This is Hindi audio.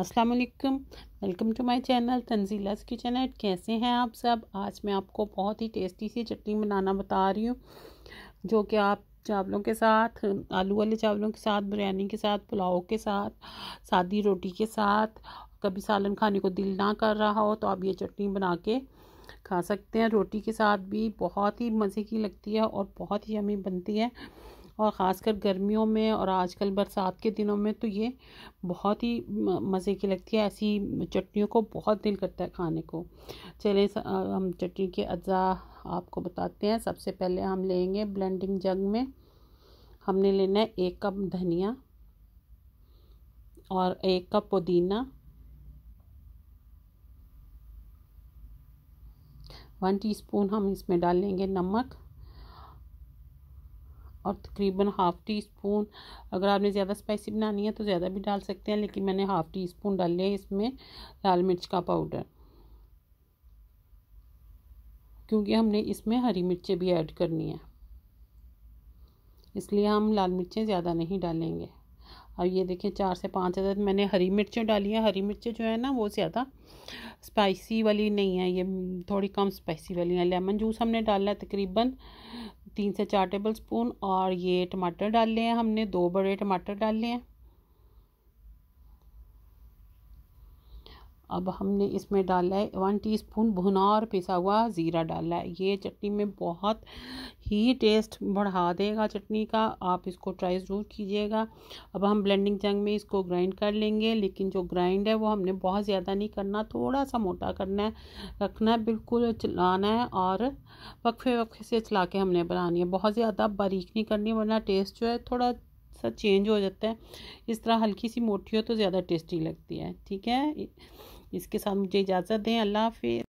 अस्सलाम वालेकुम welcome to my channel Tanzeela's kitchen at कैसे हैं आप सब आज मैं आपको बहुत ही टेस्टी सी चटनी बनाना बता रही हूँ जो कि आप चावलों के साथ आलू वाले चावलों के साथ बिरयानी के साथ पुलाव के साथ सादी रोटी के साथ कभी सालन खाने को दिल ना कर रहा हो तो आप ये चटनी बना के खा सकते हैं रोटी के साथ भी बहुत ही मज़े की लगती है और बहुत ही यमी बनती है और ख़ासकर गर्मियों में और आजकल बरसात के दिनों में तो ये बहुत ही मज़े की लगती है ऐसी चटनियों को बहुत दिल करता है खाने को चले हम चटनी के अज्जा आपको बताते हैं सबसे पहले हम लेंगे ब्लेंडिंग जग में हमने लेना है एक कप धनिया और एक कप पुदीना वन टीस्पून हम इसमें डालेंगे नमक और तकरीबन हाफ़ टी स्पून अगर आपने ज़्यादा स्पाइसी बनानी है तो ज़्यादा भी डाल सकते हैं लेकिन मैंने हाफ़ टी स्पून डाल लिया इसमें लाल मिर्च का पाउडर क्योंकि हमने इसमें हरी मिर्चें भी ऐड करनी है इसलिए हम लाल मिर्चें ज़्यादा नहीं डालेंगे और ये देखिए चार से पाँच हज़ार मैंने हरी मिर्चें डाली हैं हरी मिर्चें जो है ना वो ज़्यादा स्पाइसी वाली नहीं है ये थोड़ी कम स्पाइसी वाली है लेमन जूस हमने डाला है तकरीबन तीन से चार टेबल स्पून और ये टमाटर डाल लिए हैं हमने दो बड़े टमाटर डाल लिए हैं अब हमने इसमें डाला है वन टीस्पून भुना और पिसा हुआ ज़ीरा डाला है ये चटनी में बहुत ही टेस्ट बढ़ा देगा चटनी का आप इसको ट्राई ज़रूर कीजिएगा अब हम ब्लेंडिंग जंग में इसको ग्राइंड कर लेंगे लेकिन जो ग्राइंड है वो हमने बहुत ज़्यादा नहीं करना थोड़ा सा मोटा करना है रखना है बिल्कुल चलाना है और वक्फे वक्फे से चला के हमने बनानी है बहुत ज़्यादा बारीक नहीं करनी वरना टेस्ट जो है थोड़ा सा चेंज हो जाता है इस तरह हल्की सी मोटी हो तो ज़्यादा टेस्टी लगती है ठीक है इसके साथ मुझे इजाज़त दें अल्लाह हाफि